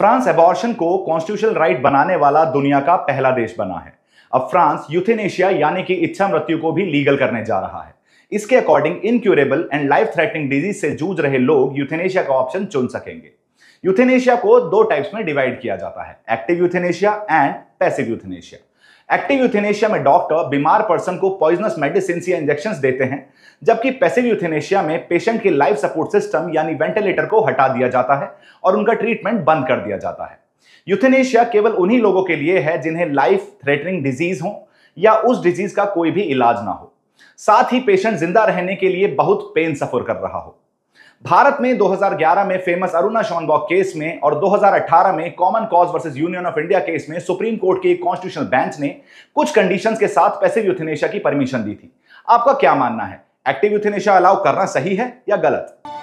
France abortion को constitutional right बनाने वाला दुनिया का पहला देश बना है अब फ्रांस यूथेनेशिया यानी कि इच्छा मृत्यु को भी लीगल करने जा रहा है इसके according incurable and life threatening disease से जूझ रहे लोग यूथेनेशिया का ऑप्शन चुन सकेंगे यूथेनेशिया को दो टाइप्स में डिवाइड किया जाता है active euthanasia and passive euthanasia active euthanasia में डॉक्टर बीमार पर्सन को पॉइजनस मेडिसिन या इंजेक्शन देते हैं जबकि पैसिव यूथेनेशिया में पेशेंट के लाइफ सपोर्ट सिस्टम यानी वेंटिलेटर को हटा दिया जाता है और उनका ट्रीटमेंट बंद कर दिया जाता है यूथेनेशिया केवल उन्हीं लोगों के लिए है जिन्हें लाइफ थ्रेटनिंग डिजीज हो या उस डिजीज का कोई भी इलाज ना हो साथ ही पेशेंट जिंदा रहने के लिए बहुत पेन सफर कर रहा हो भारत में 2011 में फेमस अरुणा शॉनबॉक केस में और 2018 में common cause versus union of India case में सुप्रीम कोर्ट के कॉन्स्टिट्यूशनल बेंच ने कुछ कंडीशंस के साथ पैसिव यूथेनेशिया की परमिशन दी थी आपका क्या मानना है एक्टिव यूथेनेशिया अलाउ करना सही है या गलत